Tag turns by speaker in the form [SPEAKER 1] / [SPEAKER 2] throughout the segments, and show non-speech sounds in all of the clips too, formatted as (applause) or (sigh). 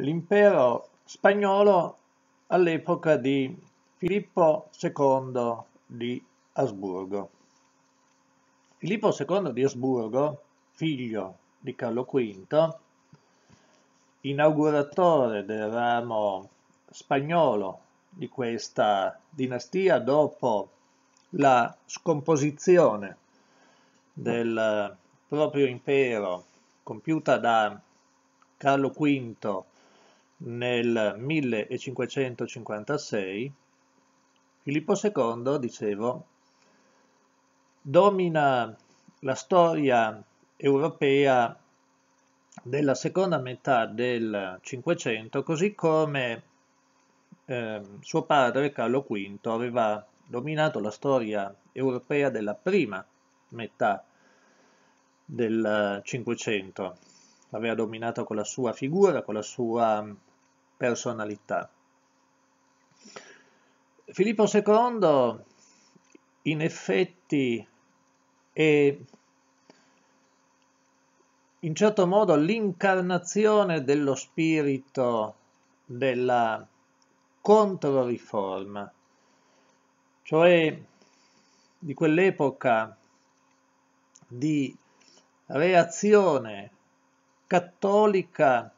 [SPEAKER 1] l'impero spagnolo all'epoca di Filippo II di Asburgo. Filippo II di Asburgo, figlio di Carlo V, inauguratore del ramo spagnolo di questa dinastia dopo la scomposizione del proprio impero compiuta da Carlo V nel 1556 Filippo II, dicevo, domina la storia europea della seconda metà del Cinquecento, così come eh, suo padre Carlo V aveva dominato la storia europea della prima metà del Cinquecento. aveva dominato con la sua figura, con la sua personalità. Filippo II in effetti è in certo modo l'incarnazione dello spirito della controriforma, cioè di quell'epoca di reazione cattolica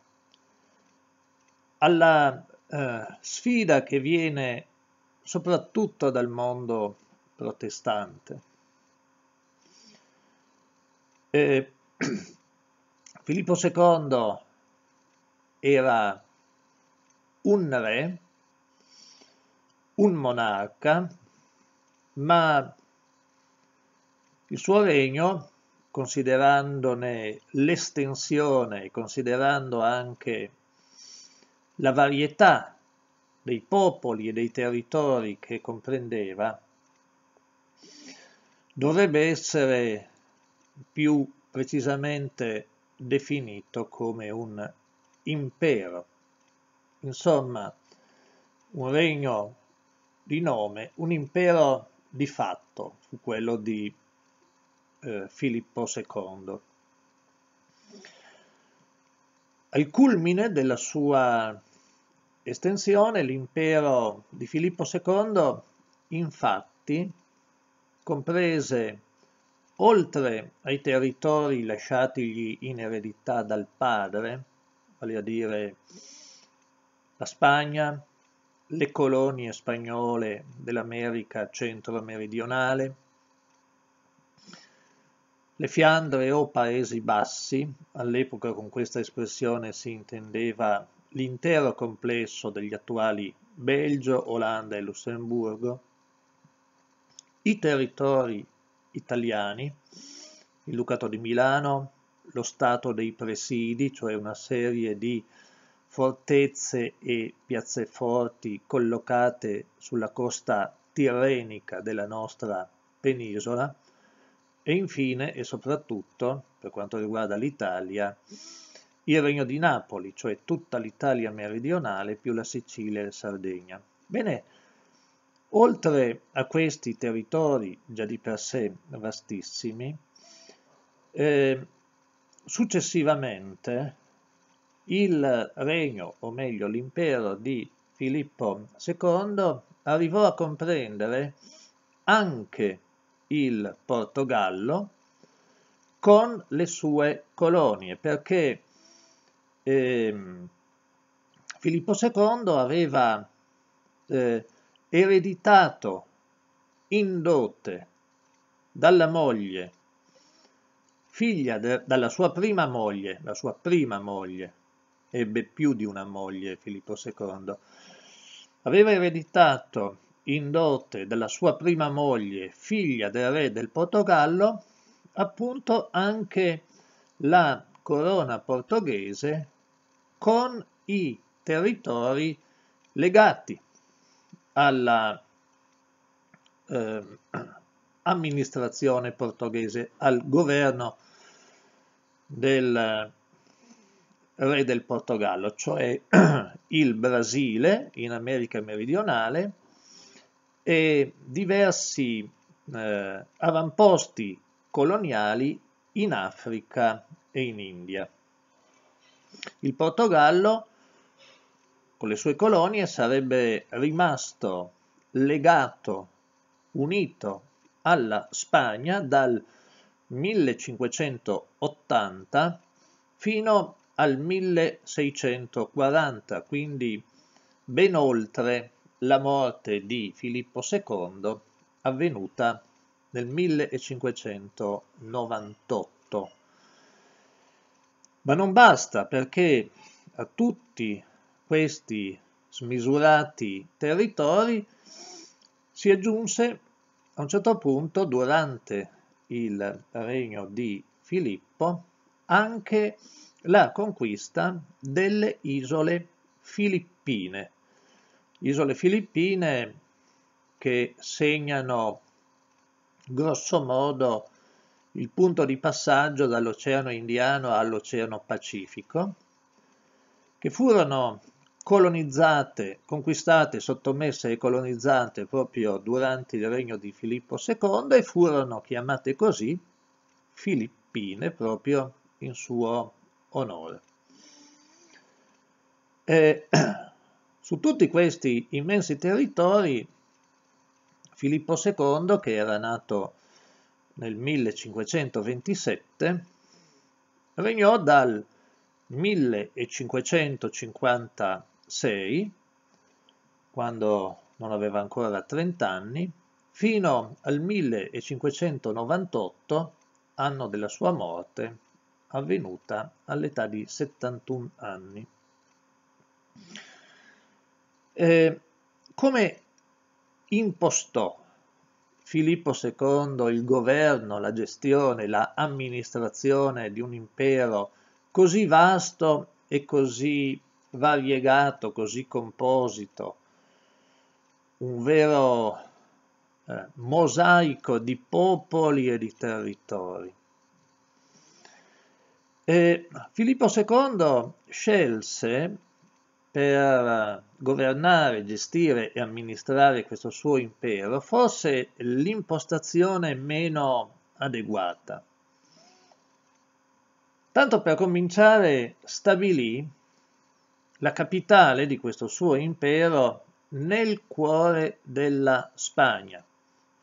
[SPEAKER 1] alla eh, sfida che viene soprattutto dal mondo protestante. Eh, (clears throat) Filippo II era un re, un monarca, ma il suo regno, considerandone l'estensione e considerando anche la varietà dei popoli e dei territori che comprendeva dovrebbe essere più precisamente definito come un impero, insomma un regno di nome, un impero di fatto fu quello di eh, Filippo II. Al culmine della sua estensione l'impero di Filippo II infatti comprese oltre ai territori lasciatigli in eredità dal padre, vale a dire la Spagna, le colonie spagnole dell'America centro-meridionale, le Fiandre o Paesi Bassi, all'epoca con questa espressione si intendeva l'intero complesso degli attuali Belgio, Olanda e Lussemburgo, i territori italiani, il Ducato di Milano, lo Stato dei Presidi, cioè una serie di fortezze e piazzeforti collocate sulla costa tirrenica della nostra penisola e infine e soprattutto, per quanto riguarda l'Italia, il Regno di Napoli, cioè tutta l'Italia meridionale più la Sicilia e la Sardegna. Bene, oltre a questi territori già di per sé vastissimi, eh, successivamente il regno, o meglio l'impero di Filippo II arrivò a comprendere anche il Portogallo con le sue colonie, perché eh, Filippo II aveva eh, ereditato in dote dalla moglie, figlia de, dalla sua prima moglie, la sua prima moglie, ebbe più di una moglie Filippo II, aveva ereditato in dote dalla sua prima moglie, figlia del re del Portogallo, appunto anche la corona portoghese con i territori legati alla eh, amministrazione portoghese, al governo del re del Portogallo, cioè (clears throat) il Brasile in America meridionale e diversi eh, avamposti coloniali in Africa e in India. Il Portogallo con le sue colonie sarebbe rimasto legato, unito alla Spagna dal 1580 fino al 1640, quindi ben oltre la morte di Filippo II avvenuta nel 1598. Ma non basta perché a tutti questi smisurati territori si aggiunse a un certo punto durante il regno di Filippo anche la conquista delle isole filippine. Isole filippine che segnano grosso modo il punto di passaggio dall'Oceano Indiano all'Oceano Pacifico, che furono colonizzate, conquistate, sottomesse e colonizzate proprio durante il regno di Filippo II e furono chiamate così Filippine proprio in suo onore. E, (clears throat) su tutti questi immensi territori Filippo II, che era nato nel 1527, regnò dal 1556, quando non aveva ancora 30 anni, fino al 1598, anno della sua morte, avvenuta all'età di 71 anni. Eh, come impostò Filippo II il governo, la gestione, la amministrazione di un impero così vasto e così variegato, così composito, un vero eh, mosaico di popoli e di territori. E Filippo II scelse per eh, governare, gestire e amministrare questo suo impero, forse l'impostazione meno adeguata. Tanto per cominciare, stabilì la capitale di questo suo impero nel cuore della Spagna,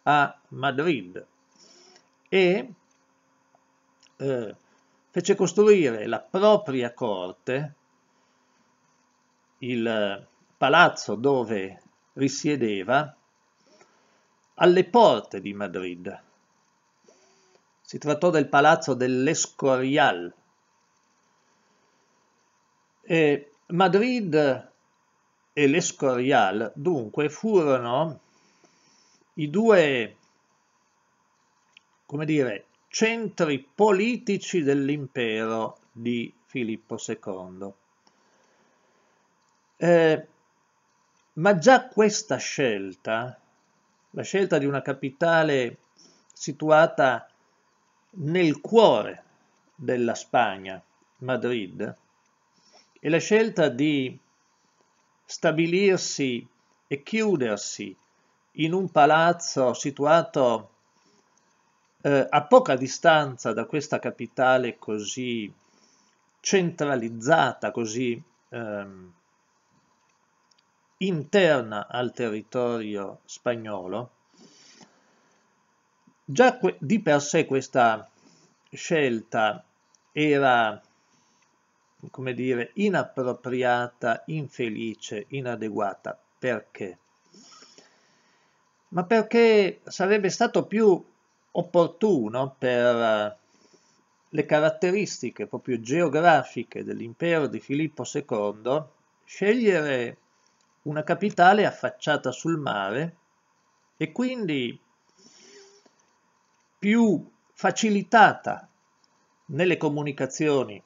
[SPEAKER 1] a Madrid, e eh, fece costruire la propria corte il palazzo dove risiedeva alle porte di Madrid. Si trattò del palazzo dell'Escorial. E Madrid e l'Escorial dunque furono i due, come dire, centri politici dell'impero di Filippo II. Eh, ma già questa scelta, la scelta di una capitale situata nel cuore della Spagna, Madrid, e la scelta di stabilirsi e chiudersi in un palazzo situato eh, a poca distanza da questa capitale così centralizzata, così ehm, interna al territorio spagnolo, già di per sé questa scelta era, come dire, inappropriata, infelice, inadeguata. Perché? Ma perché sarebbe stato più opportuno per le caratteristiche proprio geografiche dell'impero di Filippo II scegliere una capitale affacciata sul mare e quindi più facilitata nelle comunicazioni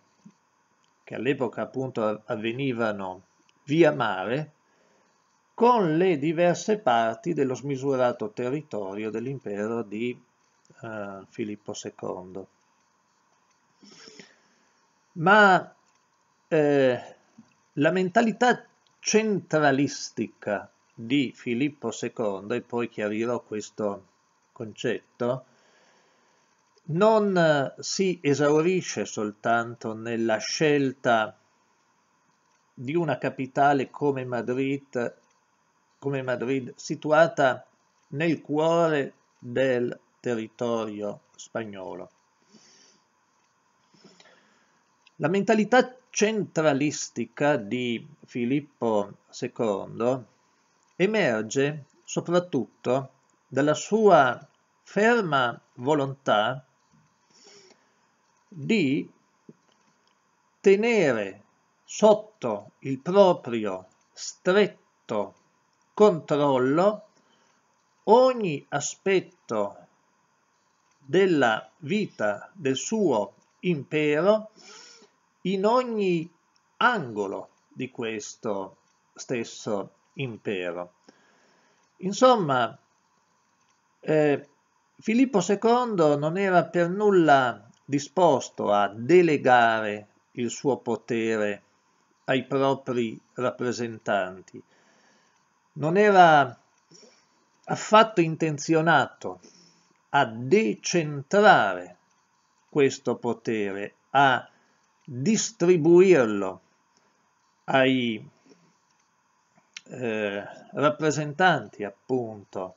[SPEAKER 1] che all'epoca appunto avvenivano via mare con le diverse parti dello smisurato territorio dell'impero di eh, Filippo II. Ma eh, la mentalità centralistica di Filippo II, e poi chiarirò questo concetto, non eh, si esaurisce soltanto nella scelta di una capitale come Madrid, come Madrid situata nel cuore del territorio spagnolo. La mentalità centralistica di Filippo II emerge soprattutto dalla sua ferma volontà di tenere sotto il proprio stretto controllo ogni aspetto della vita del suo impero in ogni angolo di questo stesso impero. Insomma, eh, Filippo II non era per nulla disposto a delegare il suo potere ai propri rappresentanti. Non era affatto intenzionato a decentrare questo potere, a distribuirlo ai eh, rappresentanti appunto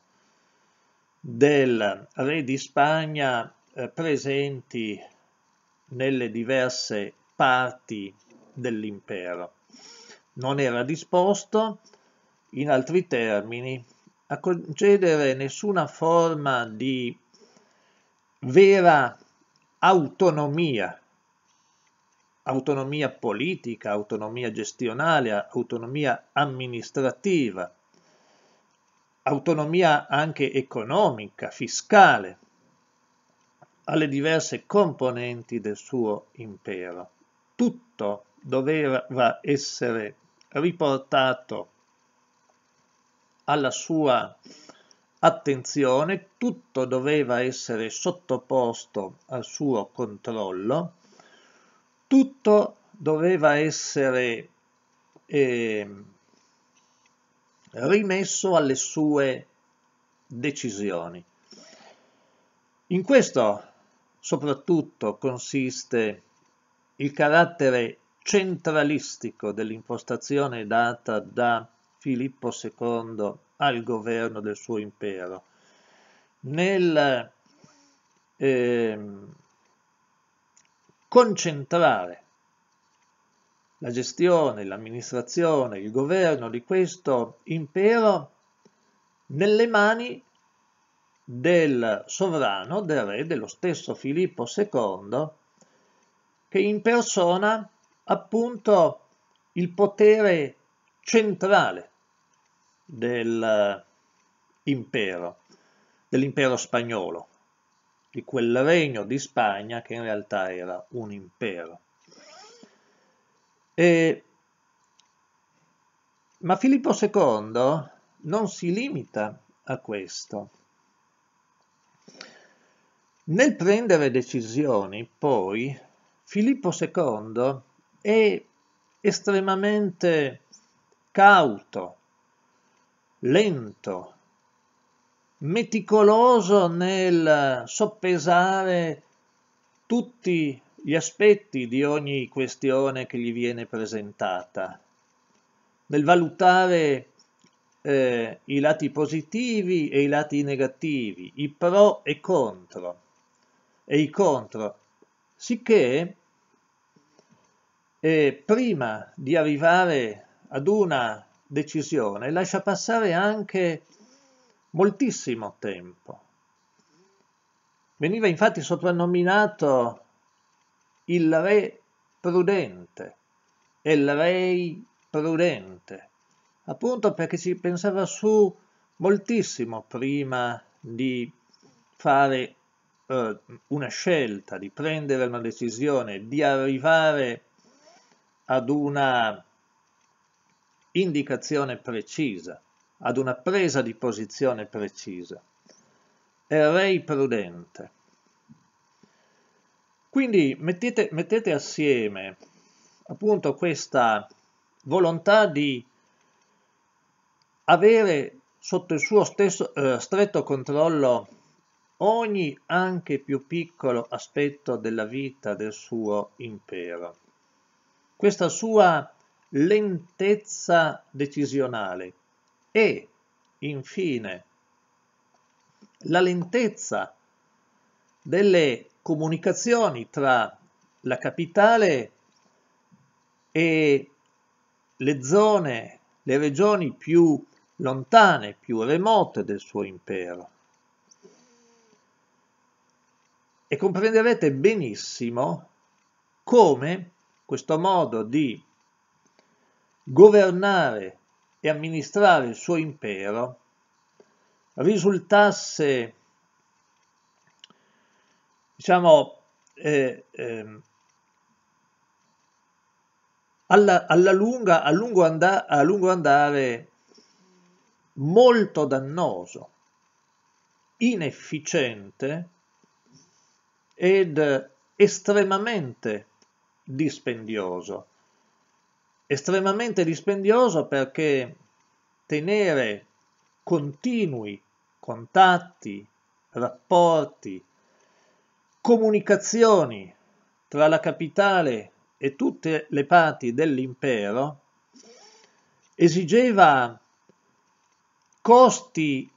[SPEAKER 1] del re di Spagna eh, presenti nelle diverse parti dell'impero. Non era disposto, in altri termini, a concedere nessuna forma di vera autonomia autonomia politica, autonomia gestionale, autonomia amministrativa, autonomia anche economica, fiscale, alle diverse componenti del suo impero. Tutto doveva essere riportato alla sua attenzione, tutto doveva essere sottoposto al suo controllo tutto doveva essere eh, rimesso alle sue decisioni. In questo soprattutto consiste il carattere centralistico dell'impostazione data da Filippo II al governo del suo impero. Nel eh, concentrare la gestione, l'amministrazione, il governo di questo impero nelle mani del sovrano, del re, dello stesso Filippo II, che impersona appunto il potere centrale dell'impero, dell'impero spagnolo di quel regno di Spagna che in realtà era un impero. E... Ma Filippo II non si limita a questo. Nel prendere decisioni, poi, Filippo II è estremamente cauto, lento, meticoloso nel soppesare tutti gli aspetti di ogni questione che gli viene presentata, nel valutare eh, i lati positivi e i lati negativi, i pro e contro, e i contro, sicché eh, prima di arrivare ad una decisione lascia passare anche moltissimo tempo. Veniva infatti soprannominato il re prudente, il re prudente, appunto perché ci pensava su moltissimo prima di fare eh, una scelta, di prendere una decisione, di arrivare ad una indicazione precisa ad una presa di posizione precisa. Errei prudente. Quindi mettete, mettete assieme appunto questa volontà di avere sotto il suo stesso, eh, stretto controllo ogni anche più piccolo aspetto della vita del suo impero. Questa sua lentezza decisionale e infine la lentezza delle comunicazioni tra la capitale e le zone, le regioni più lontane, più remote del suo impero. E comprenderete benissimo come questo modo di governare e amministrare il suo impero risultasse, diciamo, eh, eh, alla, alla lunga, a, lungo andare, a lungo andare molto dannoso, inefficiente ed estremamente dispendioso estremamente dispendioso perché tenere continui contatti, rapporti, comunicazioni tra la capitale e tutte le parti dell'impero esigeva costi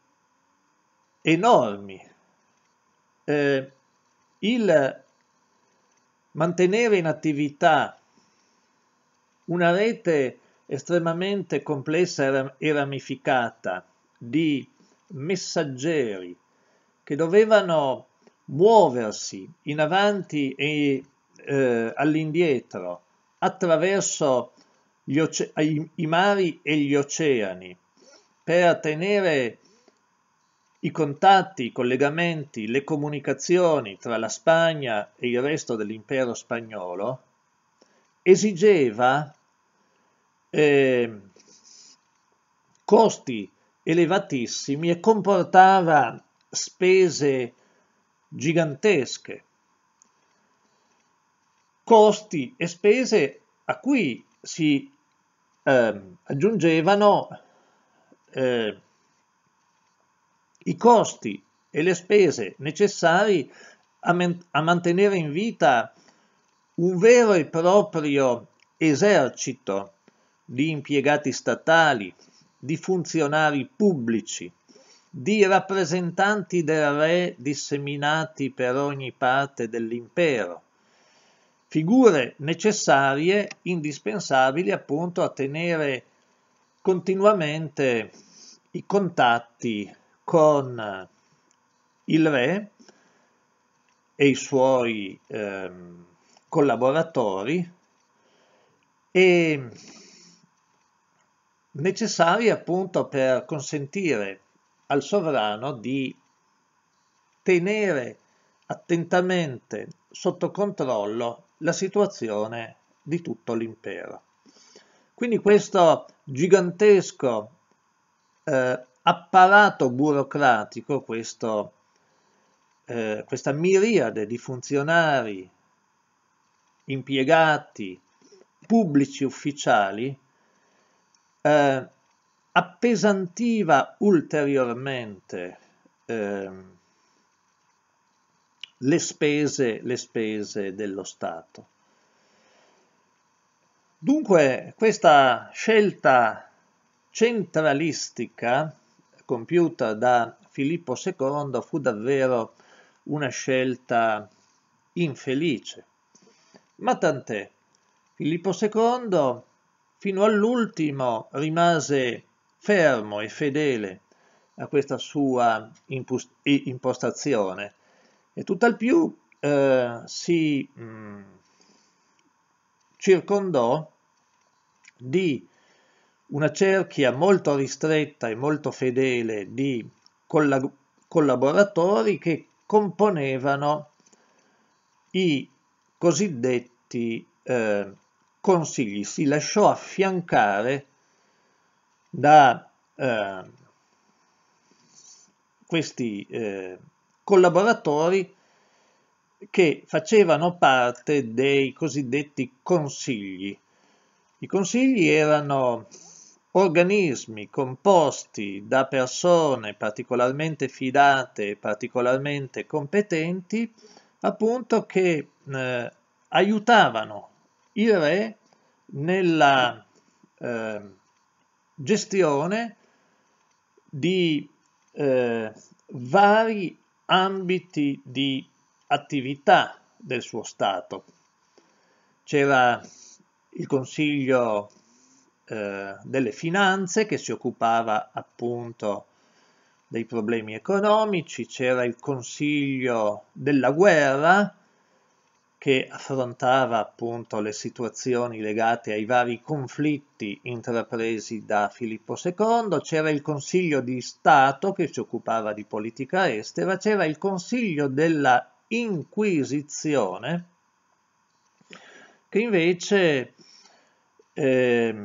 [SPEAKER 1] enormi. Eh, il mantenere in attività una rete estremamente complessa e ramificata di messaggeri che dovevano muoversi in avanti e eh, all'indietro attraverso oce- i, i mari e gli oceani per tenere i contatti, i collegamenti, le comunicazioni tra la Spagna e il resto dell'impero spagnolo esigeva eh, costi elevatissimi e comportava spese gigantesche. Costi e spese a cui si eh, aggiungevano eh, i costi e le spese necessari a, a mantenere in vita un vero e proprio esercito di impiegati statali, di funzionari pubblici, di rappresentanti del re disseminati per ogni parte dell'impero, figure necessarie, indispensabili appunto a tenere continuamente i contatti con il re e i suoi eh, collaboratori e necessari appunto per consentire al sovrano di tenere attentamente sotto controllo la situazione di tutto l'impero. Quindi questo gigantesco eh, apparato burocratico, questo, eh, questa miriade di funzionari, impiegati, pubblici ufficiali, eh, appesantiva ulteriormente eh, le, spese, le spese dello Stato. Dunque questa scelta centralistica compiuta da Filippo II fu davvero una scelta infelice. Ma tant'è, Filippo II fino all'ultimo rimase fermo e fedele a questa sua impostazione e tutt'al più eh, si mh, mm, circondò di una cerchia molto ristretta e molto fedele di collab- collaboratori che componevano i cosiddetti eh, consigli, si lasciò affiancare da eh, questi eh, collaboratori che facevano parte dei cosiddetti consigli. I consigli erano organismi composti da persone particolarmente fidate e particolarmente competenti, appunto che eh, aiutavano il re nella eh, gestione di eh, vari ambiti di attività del suo Stato. C'era il Consiglio eh, delle Finanze che si occupava appunto dei problemi economici, c'era il Consiglio della Guerra che affrontava appunto le situazioni legate ai vari conflitti intrapresi da Filippo II, c'era il Consiglio di Stato che si occupava di politica estera, c'era il Consiglio della Inquisizione che invece eh,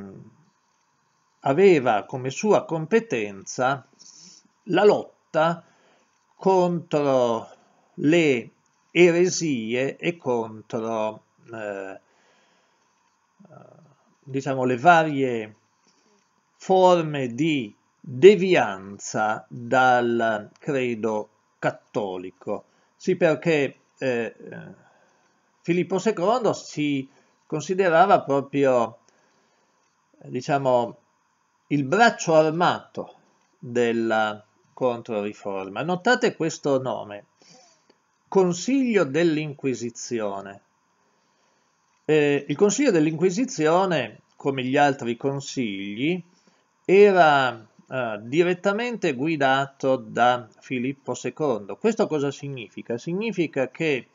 [SPEAKER 1] aveva come sua competenza la lotta contro le eresie e contro eh, diciamo, le varie forme di devianza dal credo cattolico. Sì, perché eh, Filippo II si considerava proprio, diciamo, il braccio armato della Controriforma. Notate questo nome, Consiglio dell'Inquisizione. Eh, il Consiglio dell'Inquisizione, come gli altri consigli, era eh, direttamente guidato da Filippo II. Questo cosa significa? Significa che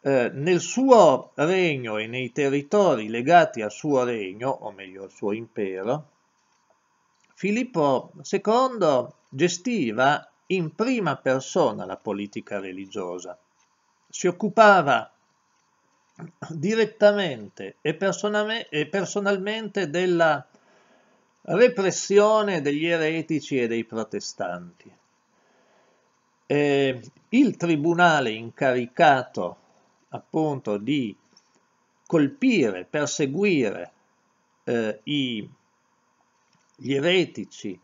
[SPEAKER 1] eh, nel suo regno e nei territori legati al suo regno, o meglio al suo impero, Filippo II gestiva in prima persona la politica religiosa. Si occupava direttamente e, e personalmente della repressione degli eretici e dei protestanti. Eh, il tribunale incaricato appunto di colpire, perseguire eh, i, gli eretici,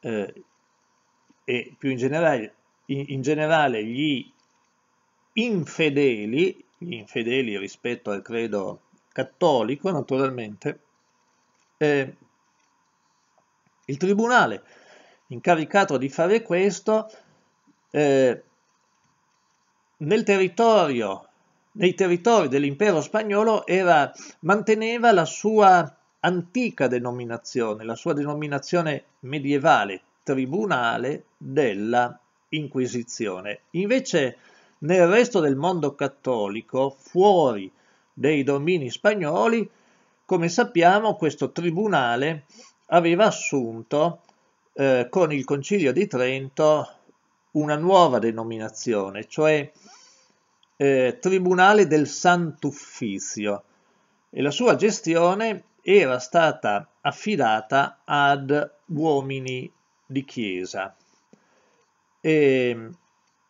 [SPEAKER 1] eh, e più in generale, in, in generale gli infedeli, gli infedeli rispetto al credo cattolico naturalmente, eh, il tribunale incaricato di fare questo eh, nel territorio, nei territori dell'impero spagnolo era, manteneva la sua antica denominazione, la sua denominazione medievale, tribunale della Inquisizione. Invece nel resto del mondo cattolico, fuori dei domini spagnoli, come sappiamo questo tribunale aveva assunto eh, con il Concilio di Trento una nuova denominazione, cioè eh, Tribunale del Sant'Uffizio e la sua gestione era stata affidata ad uomini di chiesa e,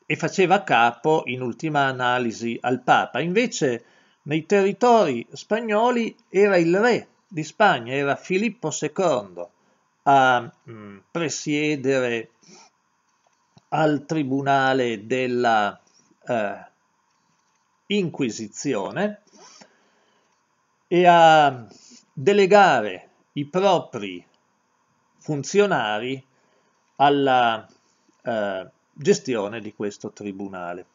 [SPEAKER 1] e faceva capo in ultima analisi al Papa. Invece nei territori spagnoli era il re di Spagna, era Filippo II a mm, presiedere al tribunale della eh, Inquisizione e a delegare i propri funzionari alla eh, gestione di questo tribunale.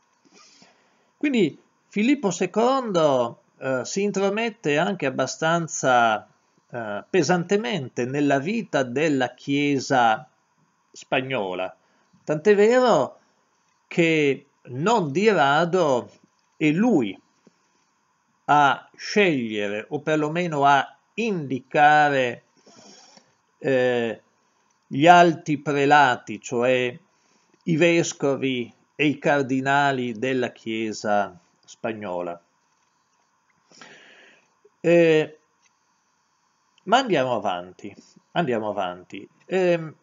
[SPEAKER 1] Quindi Filippo II eh, si intromette anche abbastanza eh, pesantemente nella vita della Chiesa spagnola, tant'è vero che non di rado è lui a scegliere o perlomeno a indicare eh, gli alti prelati, cioè i vescovi e i cardinali della Chiesa spagnola. Eh, ma andiamo avanti, andiamo avanti. Eh,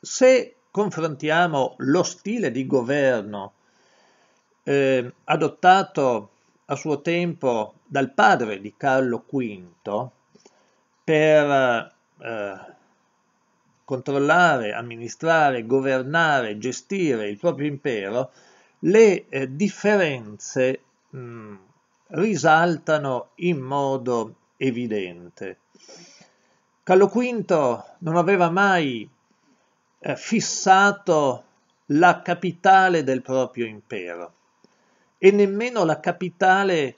[SPEAKER 1] se confrontiamo lo stile di governo eh, adottato a suo tempo dal padre di Carlo V, per eh, controllare, amministrare, governare, gestire il proprio impero, le eh, differenze mh, risaltano in modo evidente. Carlo V non aveva mai eh, fissato la capitale del proprio impero e nemmeno la capitale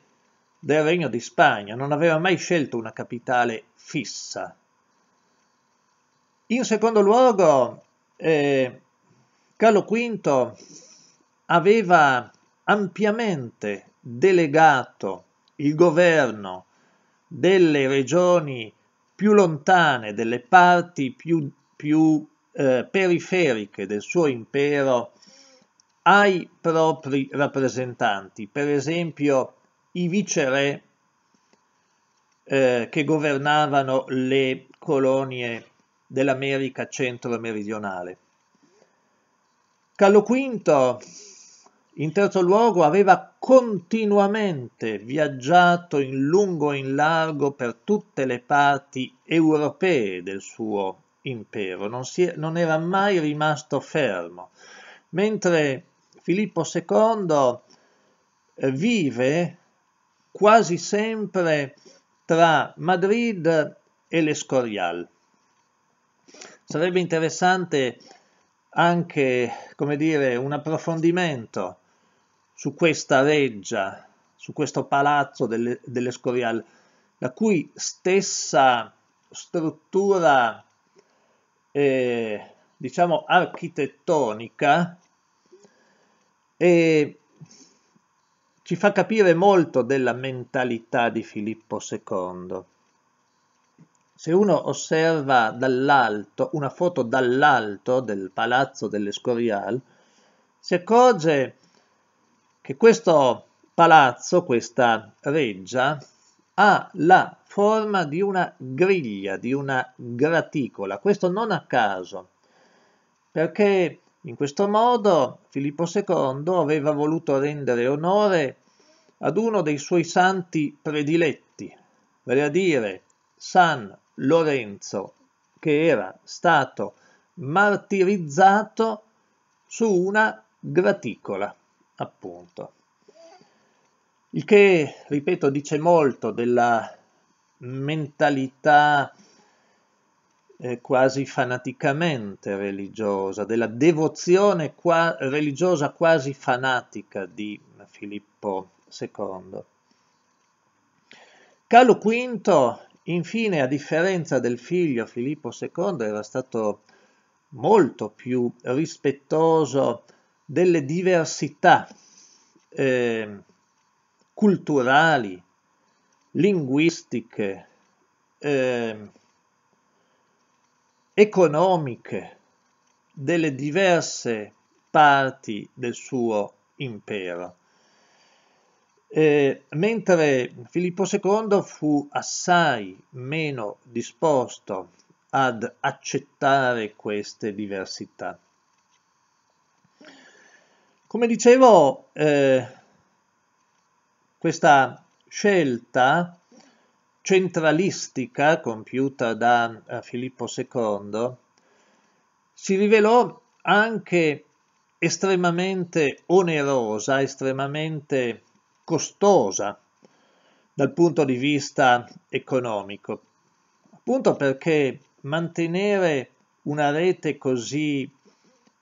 [SPEAKER 1] del Regno di Spagna, non aveva mai scelto una capitale fissa. In secondo luogo, eh, Carlo V aveva ampiamente delegato il governo delle regioni più lontane, delle parti più, più eh, periferiche del suo impero ai propri rappresentanti. Per esempio, i viceré eh, che governavano le colonie dell'America centro-meridionale. Carlo V, in terzo luogo, aveva continuamente viaggiato in lungo e in largo per tutte le parti europee del suo impero, non, è, non era mai rimasto fermo, mentre Filippo II eh, vive quasi sempre tra Madrid e l'Escorial. Sarebbe interessante anche, come dire, un approfondimento su questa reggia, su questo palazzo delle, dell'Escorial, la cui stessa struttura, eh, diciamo, architettonica è ci fa capire molto della mentalità di Filippo II. Se uno osserva dall'alto, una foto dall'alto del palazzo dell'Escorial, si accorge che questo palazzo, questa reggia, ha la forma di una griglia, di una graticola. Questo non a caso, perché in questo modo Filippo II aveva voluto rendere onore ad uno dei suoi santi prediletti, vale a dire San Lorenzo, che era stato martirizzato su una graticola, appunto. Il che, ripeto, dice molto della mentalità eh, quasi fanaticamente religiosa, della devozione qua- religiosa quasi fanatica di Filippo II. Carlo V, infine, a differenza del figlio Filippo II, era stato molto più rispettoso delle diversità eh, culturali, linguistiche, eh, economiche delle diverse parti del suo impero. Eh, mentre Filippo II fu assai meno disposto ad accettare queste diversità. Come dicevo, eh, questa scelta centralistica compiuta da eh, Filippo II si rivelò anche estremamente onerosa, estremamente costosa dal punto di vista economico, appunto perché mantenere una rete così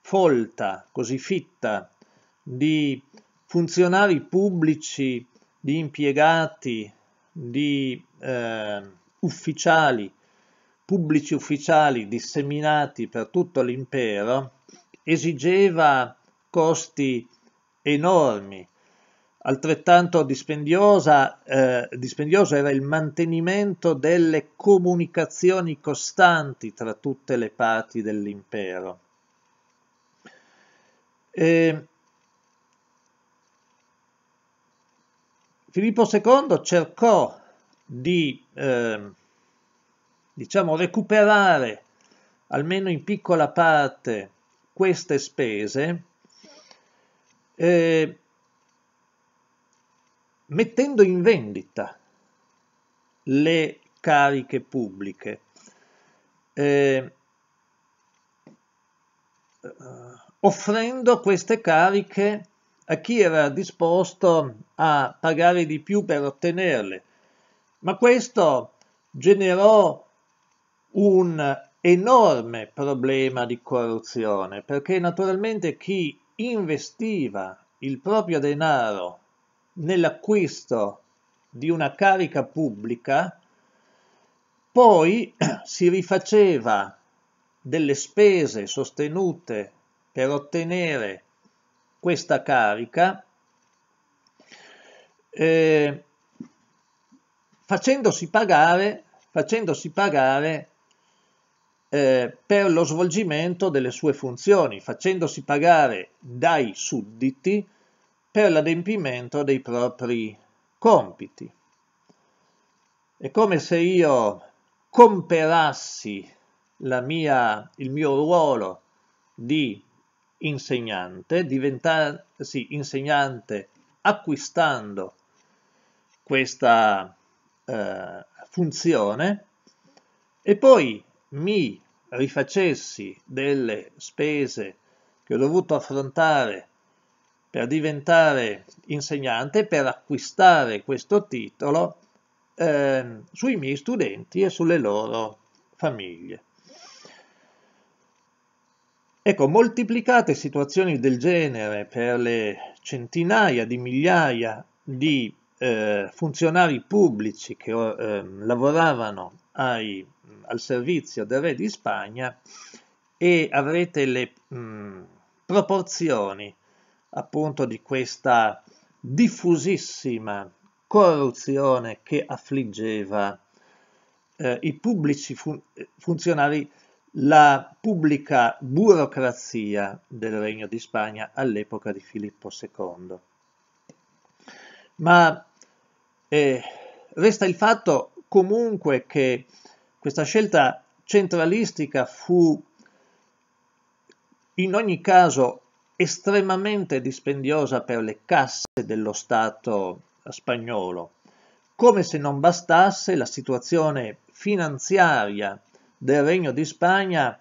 [SPEAKER 1] folta, così fitta di funzionari pubblici, di impiegati, di eh, ufficiali, pubblici ufficiali disseminati per tutto l'impero, esigeva costi enormi. Altrettanto dispendiosa, eh, dispendioso era il mantenimento delle comunicazioni costanti tra tutte le parti dell'impero. E ehm, Filippo II cercò di eh, diciamo recuperare almeno in piccola parte queste spese eh, mettendo in vendita le cariche pubbliche. Eh, eh offrendo queste cariche a chi era disposto a pagare di più per ottenerle ma questo generò un enorme problema di corruzione, perché naturalmente chi investiva il proprio denaro nell'acquisto di una carica pubblica, poi (clears throat) si rifaceva delle spese sostenute per ottenere questa carica eh, facendosi pagare, facendosi pagare eh, per lo svolgimento delle sue funzioni, facendosi pagare dai sudditi per l'adempimento dei propri compiti. È come se io comperassi mia, il mio ruolo di insegnante, diventarsi insegnante acquistando questa eh, funzione e poi mi rifacessi delle spese che ho dovuto affrontare per diventare insegnante, per acquistare questo titolo eh, sui miei studenti e sulle loro famiglie. Ecco, moltiplicate situazioni del genere per le centinaia di migliaia di eh, funzionari pubblici che eh, lavoravano ai, al servizio del re di Spagna e avrete le mh, mm, proporzioni appunto di questa diffusissima corruzione che affliggeva eh, i pubblici fun- funzionari, la pubblica burocrazia del Regno di Spagna all'epoca di Filippo II. Ma resta il fatto comunque che questa scelta centralistica fu in ogni caso estremamente dispendiosa per le casse dello Stato spagnolo. Come se non bastasse, la situazione finanziaria del Regno di Spagna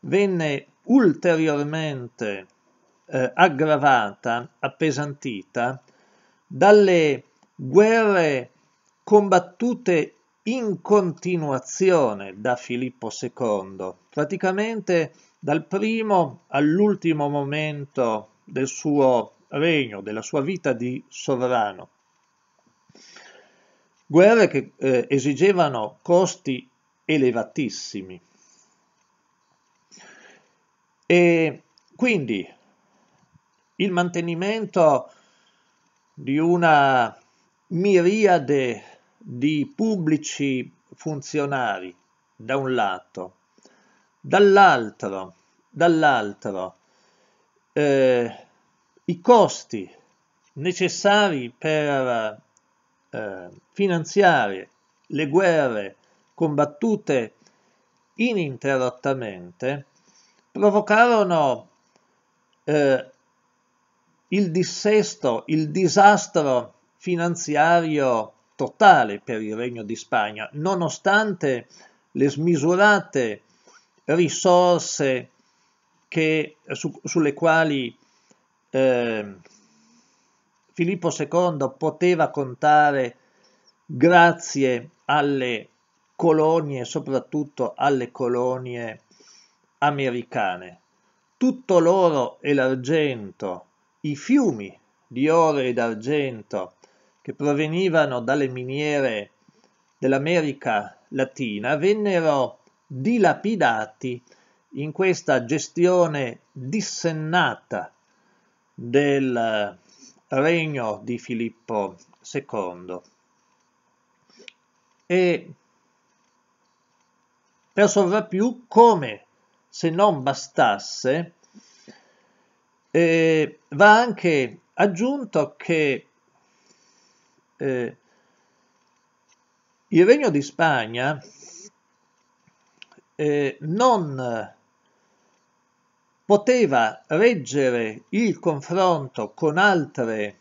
[SPEAKER 1] venne ulteriormente eh, aggravata, appesantita, dalle guerre combattute in continuazione da Filippo II, praticamente dal primo all'ultimo momento del suo regno, della sua vita di sovrano. Guerre che eh, esigevano costi elevatissimi. E quindi il mantenimento di una miriade di pubblici funzionari da un lato, dall'altro, dall'altro eh, i costi necessari per eh, finanziare le guerre combattute ininterrottamente provocarono eh, il dissesto, il disastro finanziario totale per il Regno di Spagna, nonostante le smisurate risorse che, su, sulle quali eh, Filippo II poteva contare grazie alle colonie, soprattutto alle colonie americane. Tutto l'oro e l'argento, i fiumi di oro e d'argento che provenivano dalle miniere dell'America Latina vennero dilapidati in questa gestione dissennata del regno di Filippo II. E per sovrappiù, come se non bastasse, eh, va anche aggiunto che eh, il Regno di Spagna eh, non poteva reggere il confronto con altre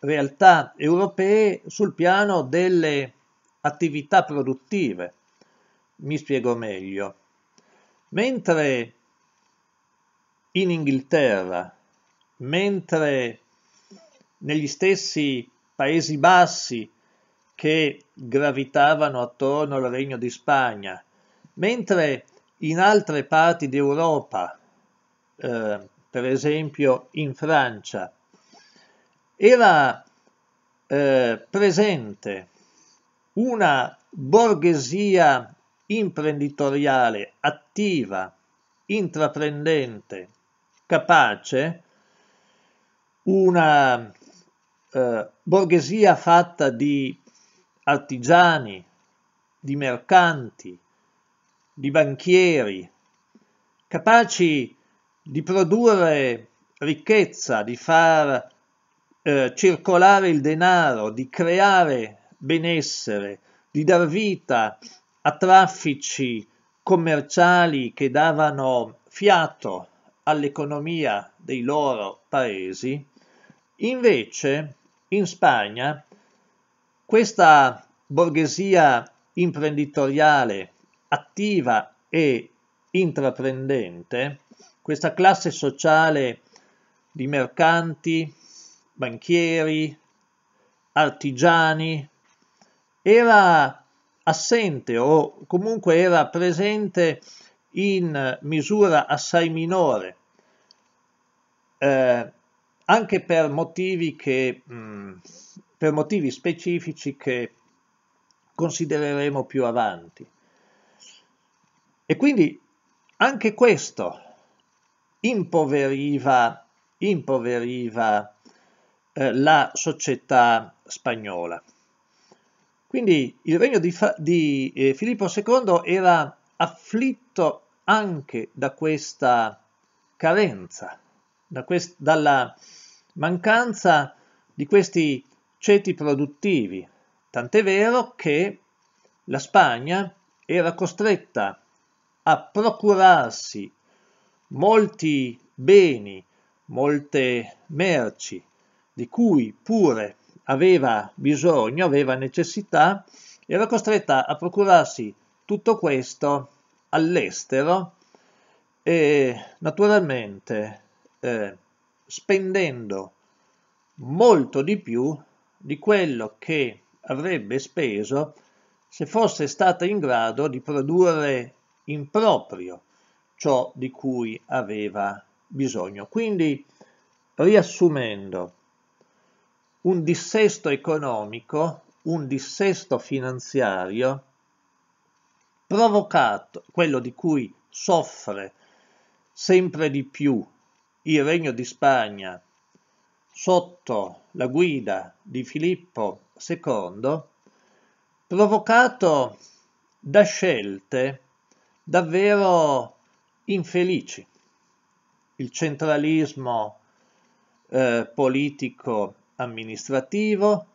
[SPEAKER 1] realtà europee sul piano delle attività produttive. Mi spiego meglio. Mentre in Inghilterra, mentre negli stessi Paesi Bassi che gravitavano attorno al Regno di Spagna, mentre in altre parti d'Europa, eh, per esempio in Francia, era eh, presente una borghesia imprenditoriale attiva, intraprendente, capace, una eh, borghesia fatta di artigiani, di mercanti, di banchieri, capaci di produrre ricchezza, di far eh, circolare il denaro, di creare benessere, di dar vita a traffici commerciali che davano fiato all'economia dei loro paesi, invece in Spagna questa borghesia imprenditoriale attiva e intraprendente, questa classe sociale di mercanti, banchieri, artigiani, era assente o comunque era presente in misura assai minore eh, anche per motivi, che, mh, mm, per motivi specifici che considereremo più avanti. E quindi anche questo impoveriva, impoveriva eh, la società spagnola. Quindi il regno di, di eh, Filippo II era afflitto anche da questa carenza, da quest dalla, mancanza di questi ceti produttivi, tant'è vero che la Spagna era costretta a procurarsi molti beni, molte merci, di cui pure aveva bisogno, aveva necessità, era costretta a procurarsi tutto questo all'estero e naturalmente eh, spendendo molto di più di quello che avrebbe speso se fosse stata in grado di produrre in proprio ciò di cui aveva bisogno. Quindi, riassumendo, un dissesto economico, un dissesto finanziario provocato, quello di cui soffre sempre di più il Regno di Spagna sotto la guida di Filippo II, provocato da scelte davvero infelici. Il centralismo eh, politico amministrativo,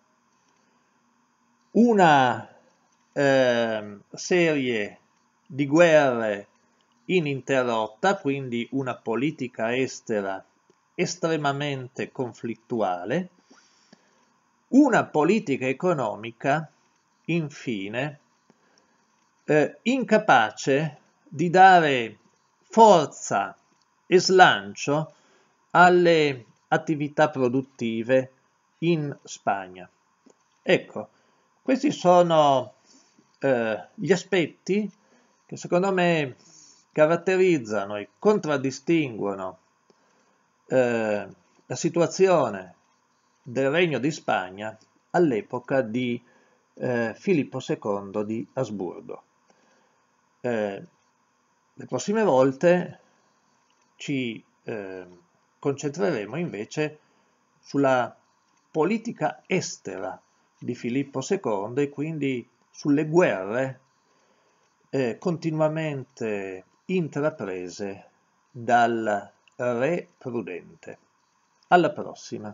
[SPEAKER 1] una eh, serie di guerre ininterrotta, quindi una politica estera estremamente conflittuale, una politica economica, infine, eh, incapace di dare forza e slancio alle attività produttive in Spagna. Ecco, questi sono eh, gli aspetti che secondo me caratterizzano e contraddistinguono eh, la situazione del Regno di Spagna all'epoca di eh, Filippo II di Asburgo. Eh, le prossime volte ci eh, concentreremo invece sulla politica estera di Filippo II e quindi sulle guerre eh, continuamente intraprese dal Re Prudente. Alla prossima.